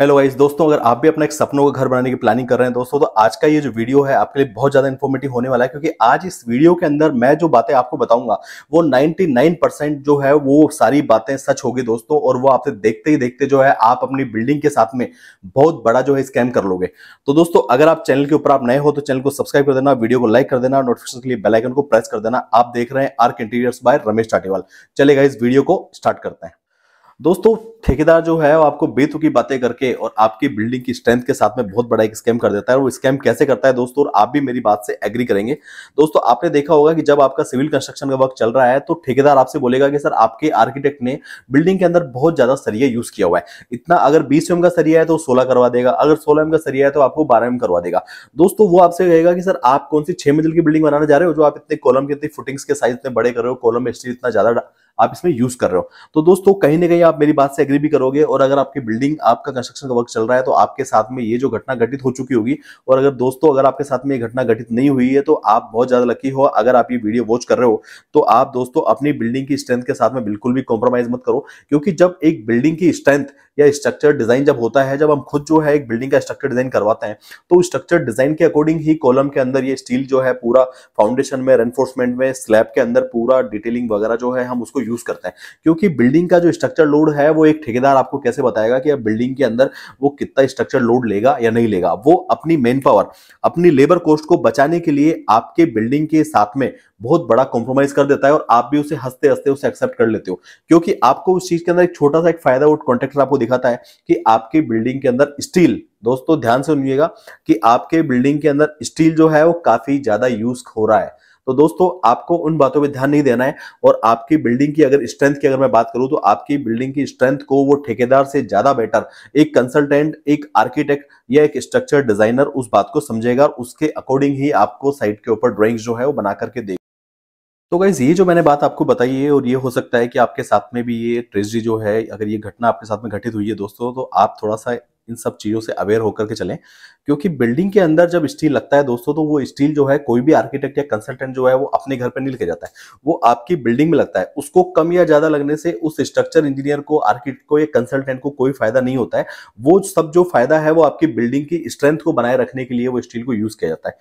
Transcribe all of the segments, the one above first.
hello guys दोस्तों अगर आप भी अपना एक सपनों का घर बनाने की प्लानिंग कर रहे हैं दोस्तों तो आज का ये जो वीडियो है आपके लिए बहुत ज्यादा इन्फॉर्मेटिव होने वाला है क्योंकि आज इस वीडियो के अंदर मैं जो बातें आपको बताऊंगा वो 99 परसेंट जो है वो सारी बातें सच होगी दोस्तों और वो आपसे देखते ही देखते जो है आप अपनी बिल्डिंग के साथ में बहुत बड़ा जो है स्कैम कर लोगे तो दोस्तों अगर आप चैनल के ऊपर आप नए हो तो चैनल को सब्सक्राइब कर देना वीडियो को लाइक कर देना नोटिफिकेशन के लिए बेलाइकन को प्रेस कर देना आप देख रहे हैं Ark Interiors by Ramesh Chatewal चलेगा इस वीडियो को स्टार्ट करते हैं दोस्तों ठेकेदार जो है वो आपको बेतुकी बातें करके और आपकी बिल्डिंग की स्ट्रेंथ के साथ में बहुत बड़ा एक स्कैम कर देता है और वो स्कैम कैसे करता है दोस्तों और आप भी मेरी बात से एग्री करेंगे दोस्तों आपने देखा होगा कि जब आपका सिविल कंस्ट्रक्शन का वर्क चल रहा है तो ठेकेदार आपसे बोलेगा कि सर आपके आर्किटेक्ट ने बिल्डिंग के अंदर बहुत ज्यादा सरिया यूज किया हुआ है इतना अगर बीस एम का सरिया है तो सोलह करवा देगा अगर सोलह एम का सरिया है तो आपको बारह एम करवा देगा दोस्तों वो आपसे कहेगा कि सर आप कौन सी छह मंजिल की बिल्डिंग बनाने जा रहे हो जो आप इतने कॉलम के इतनी फुटिंग्स के साइज इतने बड़े कर रहे हो कॉलम में स्टील इतना ज्यादा आप इसमें यूज कर रहे हो तो दोस्तों कहीं ना कहीं आप मेरी बात से एग्री भी करोगे और अगर आपकी बिल्डिंग आपका कंस्ट्रक्शन का वर्क चल रहा है तो आपके साथ में ये जो घटना घटित हो चुकी होगी और अगर दोस्तों अगर आपके साथ में ये घटना घटित नहीं हुई है तो आप बहुत ज्यादा लकी हो अगर आप ये वीडियो वॉच कर रहे हो तो आप दोस्तों अपनी बिल्डिंग की स्ट्रेंथ के साथ में बिल्कुल भी कॉम्प्रोमाइज मत करो क्योंकि जब एक बिल्डिंग की स्ट्रेंथ या स्ट्रक्चर डिजाइन जब होता है जब हम खुद जो है एक बिल्डिंग का स्ट्रक्चर डिजाइन करवाते हैं तो स्ट्रक्चर डिजाइन के अकॉर्डिंग ही कॉलम के अंदर ये स्टील जो है पूरा फाउंडेशन में रेनफोर्समेंट में स्लैब के अंदर पूरा डिटेलिंग वगैरह जो है हम उसको यूज करते हैं क्योंकि बिल्डिंग का जो स्ट्रक्चर लोड है वो एक ठेकेदार आपको कैसे बताएगा कि बिल्डिंग के अंदर वो कितना स्ट्रक्चर लोड लेगा या नहीं लेगा वो अपनी मेन पावर अपनी लेबर कॉस्ट को बचाने के लिए आपके बिल्डिंग के साथ में बहुत बड़ा कॉम्प्रोमाइज कर देता है और आप भी उसे हंसते हंसते उसे एक्सेप्ट कर लेते हो क्योंकि आपको उस चीज के अंदर एक छोटा सा एक फायदा वो कॉन्ट्रेक्टर आपको दिखाता है कि आपके बिल्डिंग के अंदर स्टील दोस्तों ध्यान से सुनिएगा कि आपके बिल्डिंग के अंदर स्टील जो है वो काफी ज्यादा यूज हो रहा है तो दोस्तों आपको उन बातों पर ध्यान नहीं देना है और आपकी बिल्डिंग की अगर स्ट्रेंथ की अगर मैं बात करूं तो आपकी बिल्डिंग की स्ट्रेंथ को वो ठेकेदार से ज्यादा बेटर एक कंसल्टेंट एक आर्किटेक्ट या एक स्ट्रक्चर डिजाइनर उस बात को समझेगा और उसके अकॉर्डिंग ही आपको साइट के ऊपर ड्रॉइंग्स जो है वो बना करके देगा तो गाइज ये जो मैंने बात आपको बताई है और ये हो सकता है कि आपके साथ में भी ये ट्रेजडी जो है अगर ये घटना आपके साथ में घटित हुई है दोस्तों तो आप थोड़ा सा इन सब चीज़ों से अवेयर होकर के चलें क्योंकि बिल्डिंग के अंदर जब स्टील लगता है दोस्तों तो वो स्टील जो है कोई भी आर्किटेक्ट या कंसल्टेंट जो है वो अपने घर पर नहीं लेके जाता है वो आपकी बिल्डिंग में लगता है उसको कम या ज़्यादा लगने से उस स्ट्रक्चर इंजीनियर को आर्किटेक्ट को या कंसल्टेंट को कोई फायदा नहीं होता है वो सब जो फायदा है वो आपकी बिल्डिंग की स्ट्रेंथ को बनाए रखने के लिए वो स्टील को यूज़ किया जाता है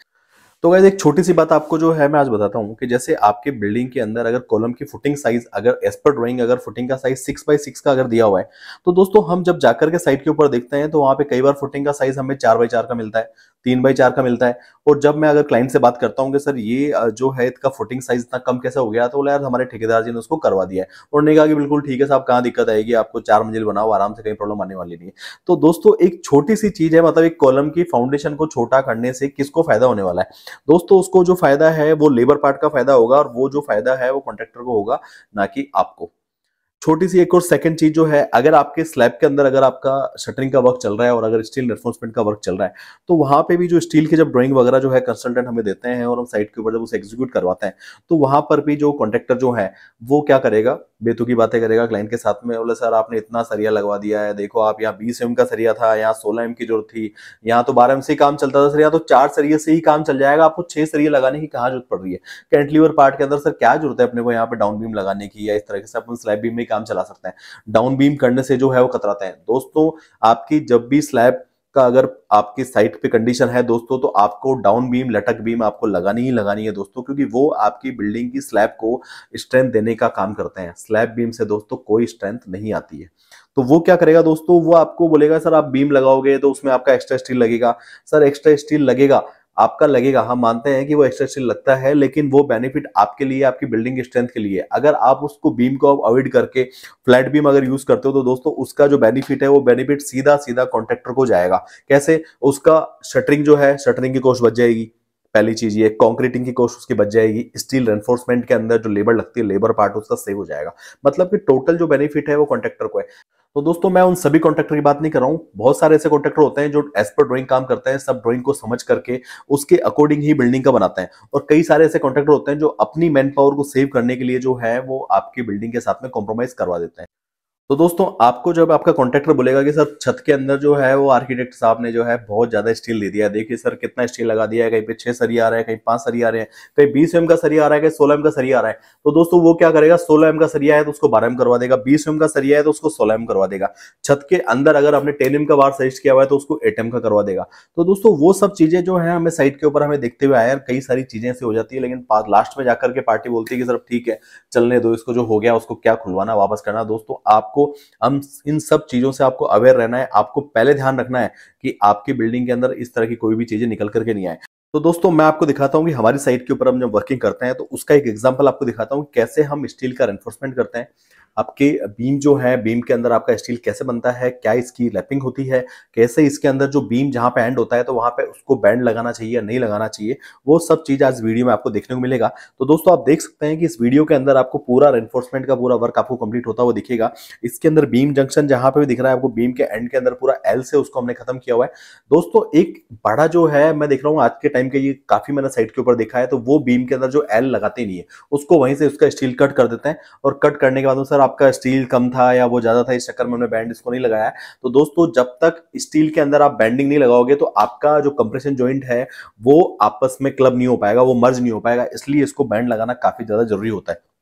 तो गैस एक छोटी सी बात आपको जो है मैं आज बताता हूँ कि जैसे आपके बिल्डिंग के अंदर अगर कॉलम की फुटिंग साइज अगर एज पर ड्रॉइंग अगर फुटिंग का साइज सिक्स बाई सिक्स का अगर दिया हुआ है तो दोस्तों हम जब जाकर के साइट के ऊपर देखते हैं तो वहाँ पे कई बार फुटिंग का साइज हमें चार बाई चार का मिलता है तीन बाई चार का मिलता है और जब मैं अगर क्लाइंट से बात करता हूँ कि सर ये जो है इसका फुटिंग साइज इतना कम कैसे हो गया तो बोला यार हमारे ठेकेदार जी ने उसको करवा दिया है उन्होंने कहा कि बिल्कुल ठीक है साहब कहाँ दिक्कत आएगी आपको चार मंजिल बनाओ आराम से कहीं प्रॉब्लम आने वाली नहीं है तो दोस्तों एक छोटी सी चीज है मतलब एक कॉलम की फाउंडेशन को छोटा करने से किसको फायदा होने वाला है दोस्तों उसको जो फायदा है वो लेबर पार्ट का फायदा होगा और वो जो फायदा है वो कॉन्ट्रैक्टर को होगा ना कि आपको छोटी सी एक और सेकंड चीज जो है अगर आपके स्लैब के अंदर अगर आपका शटरिंग का वर्क चल रहा है और अगर स्टील इन्फोर्समेंट का वर्क चल रहा है तो वहां पे भी जो स्टील के जब ड्राइंग वगैरह जो है कंसल्टेंट हमें देते हैं और हम साइट के ऊपर जब उसे एग्जीक्यूट करवाते हैं तो वहां पर भी जो कॉन्ट्रेक्टर जो है वो क्या करेगा बेतु की बातें करेगा क्लाइंट के साथ में बोले सर आपने इतना सरिया लगवा दिया है देखो आप यहाँ बीस एम का सरिया था यहाँ सोलह एम की जरूरत थी यहाँ तो बारह एम से ही काम चलता था सर यहाँ तो चार सरिया से ही काम चल जाएगा आपको छह सरिया लगाने की कहाँ जरूरत पड़ रही है कैंटलीवर पार्ट के अंदर सर क्या जरूरत है अपने को यहाँ पे डाउन बीम लगाने की या इस तरह से अपन स्लैब बीम में काम चला सकते हैं डाउन बीम करने से जो है वो कतराते हैं दोस्तों आपकी जब भी स्लैब का अगर आपकी साइट पे कंडीशन है दोस्तों तो आपको डाउन बीम लटक बीम आपको लगानी ही लगानी है दोस्तों क्योंकि वो आपकी बिल्डिंग की स्लैब को स्ट्रेंथ देने का काम करते हैं स्लैब बीम से दोस्तों कोई स्ट्रेंथ नहीं आती है तो वो क्या करेगा दोस्तों वो आपको बोलेगा सर आप बीम लगाओगे तो उसमें आपका एक्स्ट्रा स्टील लगेगा सर एक्स्ट्रा स्टील लगेगा आपका लगेगा हम हाँ, मानते हैं कि वो एक्स्ट्रा स्टील लगता है लेकिन वो बेनिफिट आपके लिए आपकी बिल्डिंग स्ट्रेंथ के लिए अगर आप उसको बीम को अवॉइड करके फ्लैट बीम अगर यूज करते हो तो दोस्तों उसका जो बेनिफिट है वो बेनिफिट सीधा सीधा कॉन्ट्रेक्टर को जाएगा कैसे उसका शटरिंग जो है शटरिंग की कोस्ट बच जाएगी पहली चीज ये कॉन्क्रीटिंग की कोस्ट उसकी बच जाएगी स्टील रेनफोर्समेंट के अंदर जो लेबर लगती है लेबर पार्ट उसका सेव हो जाएगा मतलब कि टोटल जो बेनिफिट है वो कॉन्ट्रेक्टर को है तो दोस्तों मैं उन सभी कॉन्ट्रेक्टर की बात नहीं कर रहा हूँ बहुत सारे ऐसे कॉन्ट्रेक्टर होते हैं जो एज पर ड्रॉइंग काम करते हैं सब ड्रॉइंग को समझ करके उसके अकॉर्डिंग ही बिल्डिंग का बनाते हैं और कई सारे ऐसे कॉन्ट्रेक्टर होते हैं जो अपनी मैन पावर को सेव करने के लिए जो है वो आपकी बिल्डिंग के साथ में कॉम्प्रोमाइज करवा देते हैं तो दोस्तों आपको जब आपका कॉन्ट्रेक्टर बोलेगा कि सर छत के अंदर जो है वो आर्किटेक्ट साहब ने जो है बहुत ज्यादा स्टील दे दिया देखिए सर कितना स्टील लगा दिया है कहीं पे छह सरी आ रहा है कहीं पांच सरी आ रहे हैं कहीं बीस एम का सरिया आ रहा है कहीं सोलह एम का सरिया आ रहा है तो दोस्तों वो क्या करेगा सोलह एम का सरिया है तो उसको बारह एम करवा देगा बीस एम का सरिया है तो उसको सोलह एम करवा देगा छत के अंदर अगर आपने टेन एम का बार सजेस्ट किया हुआ है तो उसको एट एम का करवा देगा तो दोस्तों वो सब चीजें जो है हमें साइट के ऊपर हमें देखते हुए आया कई सारी चीजें ऐसी हो जाती है लेकिन लास्ट में जाकर के पार्टी बोलती है कि सर ठीक है चलने दो इसको जो हो गया उसको क्या खुलवाना वापस करना दोस्तों आप आपको हम इन सब चीज़ों से आपको अवेयर रहना है आपको पहले ध्यान रखना है कि आपकी बिल्डिंग के अंदर इस तरह की कोई भी चीज़ें निकल करके नहीं आए तो दोस्तों मैं आपको दिखाता हूँ कि हमारी साइट के ऊपर हम जब वर्किंग करते हैं तो उसका एक एग्जाम्पल आपको दिखाता हूँ कैसे हम स्टील का एनफोर्समेंट करते हैं आपके बीम जो है बीम के अंदर आपका स्टील कैसे बनता है क्या इसकी लैपिंग होती है कैसे इसके अंदर जो बीम जहाँ पे एंड होता है तो वहाँ पे उसको बैंड लगाना चाहिए या नहीं लगाना चाहिए वो सब चीज़ आज वीडियो में आपको देखने को मिलेगा तो दोस्तों आप देख सकते हैं कि इस वीडियो के अंदर आपको पूरा एनफोर्समेंट का पूरा वर्क आपको कंप्लीट होता हुआ दिखेगा इसके अंदर बीम जंक्शन जहाँ पे भी दिख रहा है आपको बीम के एंड के अंदर पूरा एल से उसको हमने खत्म किया हुआ है दोस्तों एक बड़ा जो है मैं देख रहा हूँ आज के टाइम के ये काफी मैंने साइड के ऊपर देखा है तो वो बीम के अंदर जो एल लगाते नहीं है उसको वहीं से उसका स्टील कट कर देते हैं और कट करने के बाद सर आपका स्टील कम था या वो ज्यादा था इस चक्कर में हमने बैंड इसको नहीं लगाया तो दोस्तों जब तक स्टील के अंदर आप बैंडिंग नहीं लगाओगे तो आपका जो कंप्रेशन ज्वाइंट है वो आपस में क्लब नहीं हो पाएगा वो मर्ज नहीं हो पाएगा इसलिए इसको बैंड लगाना काफी ज्यादा जरूरी होता है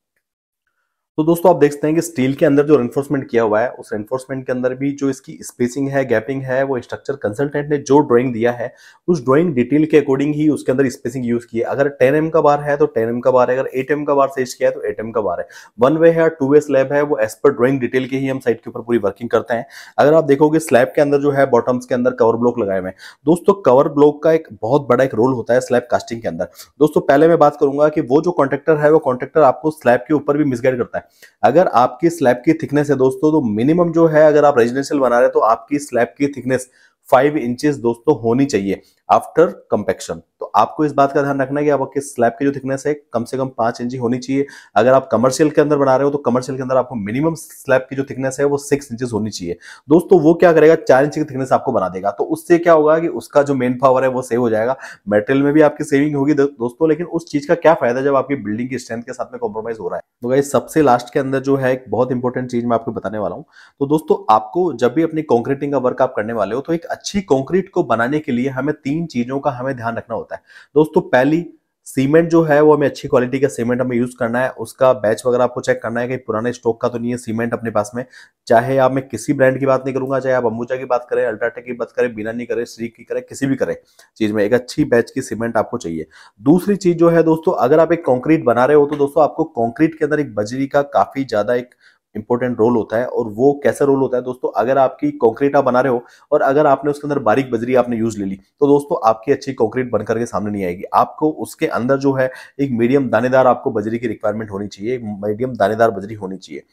तो दोस्तों आप देखते हैं कि स्टील के अंदर जो रेनफोर्समेंट किया हुआ है उस रेनफोर्समेंट के अंदर भी जो इसकी स्पेसिंग है गैपिंग है वो स्ट्रक्चर कंसल्टेंट ने जो ड्राइंग दिया है उस ड्राइंग डिटेल के अकॉर्डिंग ही उसके अंदर स्पेसिंग यूज की है अगर टेन एम का बार है तो टेन एम का बार है अगर एट एम का बार सेज किया है तो एट एम का बार है वन वे है और टू वे स्लैब है वो एज पर ड्रॉइंग डिटेल के ही हम साइड के ऊपर पूरी वर्किंग करते हैं अगर आप देखोगे स्लैब के अंदर जो है बॉटम्स के अंदर कवर ब्लॉक लगाए हुए हैं दोस्तों कवर ब्लॉक का एक बहुत बड़ा एक रोल होता है स्लैब कास्टिंग के अंदर दोस्तों पहले मैं बात करूंगा कि वो जो कॉन्ट्रेक्टर है वो कॉन्ट्रेक्टर आपको स्लैब के ऊपर भी मिसगाइड करता है है अगर आपकी स्लैब की थिकनेस है दोस्तों तो मिनिमम जो है अगर आप रेजिडेंशियल बना रहे हैं तो आपकी स्लैब की थिकनेस फाइव इंचेस दोस्तों होनी चाहिए आफ्टर कंपेक्शन तो आपको इस बात का ध्यान रखना है कि आपके स्लैब की जो थिकनेस है कम से कम पांच इंची होनी चाहिए अगर आप कमर्शियल के अंदर बना रहे हो तो कमर्शियल के अंदर आपको मिनिमम स्लैब की जो थिकनेस है वो सिक्स इंचेस होनी चाहिए दोस्तों वो क्या करेगा चार इंच की थिकनेस आपको बना देगा तो उससे क्या होगा कि उसका जो मेन पावर है वो सेव हो जाएगा मेटेरियल में भी आपकी सेविंग होगी दोस्तों लेकिन उस चीज का क्या फायदा जब आपकी बिल्डिंग की स्ट्रेंथ के साथ में कॉम्प्रोमाइज हो रहा है तो भाई सबसे लास्ट के अंदर जो है एक बहुत इंपॉर्टेंट चीज मैं आपको बताने वाला हूँ तो दोस्तों आपको जब भी अपनी कॉन्क्रीटिंग का वर्क आप करने वाले हो तो एक अच्छी कॉन्क्रीट को बनाने के लिए हमें तीन तीन चीजों का हमें ध्यान रखना होता है दोस्तों पहली सीमेंट जो है वो हमें अच्छी क्वालिटी का सीमेंट हमें यूज करना है उसका बैच वगैरह आपको चेक करना है कि पुराने स्टॉक का तो नहीं है सीमेंट अपने पास में चाहे आप मैं किसी ब्रांड की बात नहीं करूंगा चाहे आप अंबुजा की बात करें अल्ट्राटेक की बात करें बिना नहीं करें श्री की करें किसी भी करें चीज में एक अच्छी बैच की सीमेंट आपको चाहिए दूसरी चीज जो है दोस्तों अगर आप एक कॉन्क्रीट बना रहे हो तो दोस्तों आपको कॉन्क्रीट के अंदर एक बजरी का काफी ज्यादा एक इंपॉर्टेंट रोल होता है और वो कैसा रोल होता है दोस्तों अगर आपकी कॉन्क्रीट आप बना रहे हो और अगर आपने उसके अंदर बारीक बजरी आपने यूज ले ली तो दोस्तों आपकी अच्छी कॉन्क्रीट बनकर के सामने नहीं आएगी आपको उसके अंदर जो है एक मीडियम दानेदार आपको बजरी की रिक्वायरमेंट होनी चाहिए मीडियम दानेदार बजरी होनी चाहिए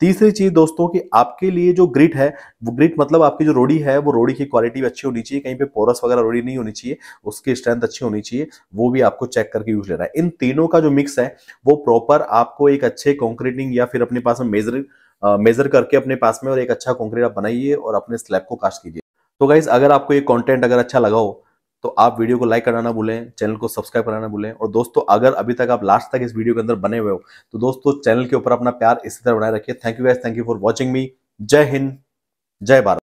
तीसरी चीज दोस्तों कि आपके लिए जो ग्रिट है वो ग्रिट मतलब आपकी जो रोड़ी है वो रोड़ी की क्वालिटी भी अच्छी होनी चाहिए कहीं पे पोरस वगैरह रोड़ी नहीं होनी चाहिए उसकी स्ट्रेंथ अच्छी होनी चाहिए वो भी आपको चेक करके यूज लेना है इन तीनों का जो मिक्स है वो प्रॉपर आपको एक अच्छे कॉन्क्रीटिंग या फिर अपने पास में मेजर मेजर करके अपने पास में और एक अच्छा कॉन्क्रीट आप बनाइए और अपने स्लैब को कास्ट कीजिए तो गाइज अगर आपको ये कॉन्टेंट अगर अच्छा लगा हो तो आप वीडियो को लाइक कराना भूलें चैनल को सब्सक्राइब कराना भूलें और दोस्तों अगर अभी तक आप लास्ट तक इस वीडियो के अंदर बने हुए हो तो दोस्तों चैनल के ऊपर अपना प्यार इसी तरह बनाए रखिए thank you guys thank you for watching me जय हिंद जय भारत